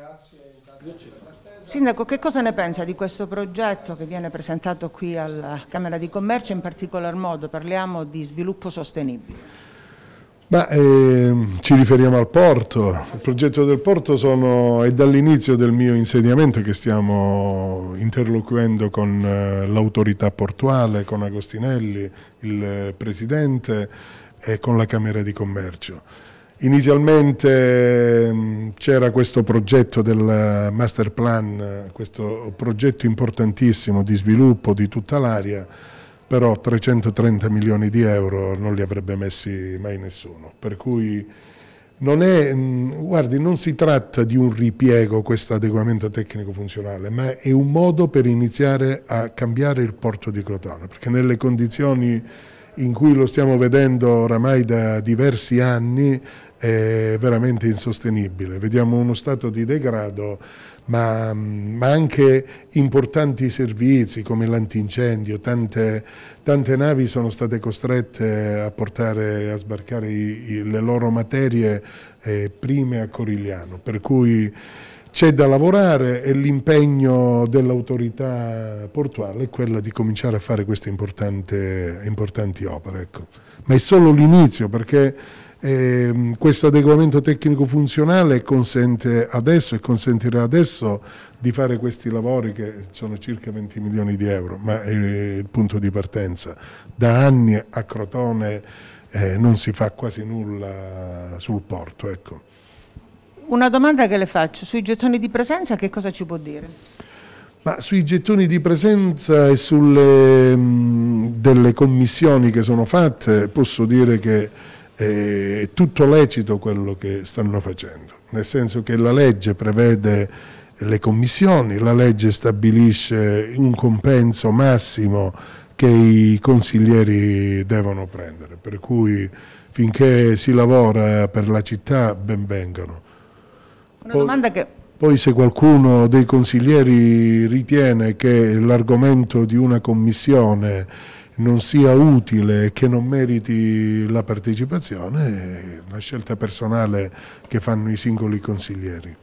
Grazie. Sindaco, che cosa ne pensa di questo progetto che viene presentato qui alla Camera di Commercio, in particolar modo parliamo di sviluppo sostenibile? Ma, eh, ci riferiamo al porto, il progetto del porto sono, è dall'inizio del mio insediamento che stiamo interloquendo con eh, l'autorità portuale, con Agostinelli, il eh, Presidente e con la Camera di Commercio. Inizialmente mm, c'era questo progetto del master plan, questo progetto importantissimo di sviluppo di tutta l'area, però 330 milioni di euro non li avrebbe messi mai nessuno. Per cui non, è, mm, guardi, non si tratta di un ripiego questo adeguamento tecnico-funzionale, ma è un modo per iniziare a cambiare il porto di Crotone, perché nelle condizioni in cui lo stiamo vedendo oramai da diversi anni è veramente insostenibile. Vediamo uno stato di degrado, ma, ma anche importanti servizi come l'antincendio. Tante, tante, navi sono state costrette a, portare, a sbarcare i, i, le loro materie eh, prime a Corigliano, per cui c'è da lavorare e l'impegno dell'autorità portuale è quello di cominciare a fare queste importanti opere. Ecco. Ma è solo l'inizio perché eh, questo adeguamento tecnico funzionale consente adesso e consentirà adesso di fare questi lavori che sono circa 20 milioni di euro, ma è il punto di partenza. Da anni a Crotone eh, non si fa quasi nulla sul porto. Ecco. Una domanda che le faccio, sui gettoni di presenza che cosa ci può dire? Ma sui gettoni di presenza e sulle mh, mm, delle commissioni che sono fatte posso dire che eh, è tutto lecito quello che stanno facendo, nel senso che la legge prevede le commissioni, la legge stabilisce un compenso massimo che i consiglieri devono prendere, per cui finché si lavora per la città ben vengano. Una poi, domanda che... Poi se qualcuno dei consiglieri ritiene che l'argomento di una commissione non sia utile e che non meriti la partecipazione, è una scelta personale che fanno i singoli consiglieri.